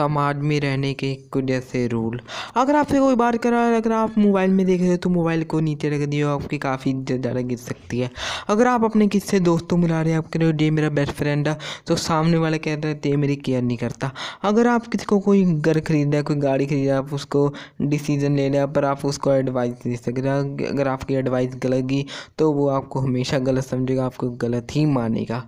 समाज में रहने के कुछ ऐसे रूल अगर आपसे कोई बात कर रहा है अगर आप मोबाइल में देख रहे हो तो मोबाइल को नीचे रख दिए आपकी काफ़ी ज़्यादा गिर सकती है अगर आप अपने किससे दोस्तों मिला रहे हैं आप कह रहे हो ये मेरा बेस्ट फ्रेंड है तो सामने वाला कह रहे है ये मेरी केयर नहीं करता अगर आप किसी को कोई घर खरीदा रहे कोई गाड़ी खरीदा आप उसको डिसीजन ले रहे पर आप उसको एडवाइस दे सकते हैं अगर आपकी एडवाइस गलत गई तो वो आपको हमेशा गलत समझेगा आपको गलत ही मानेगा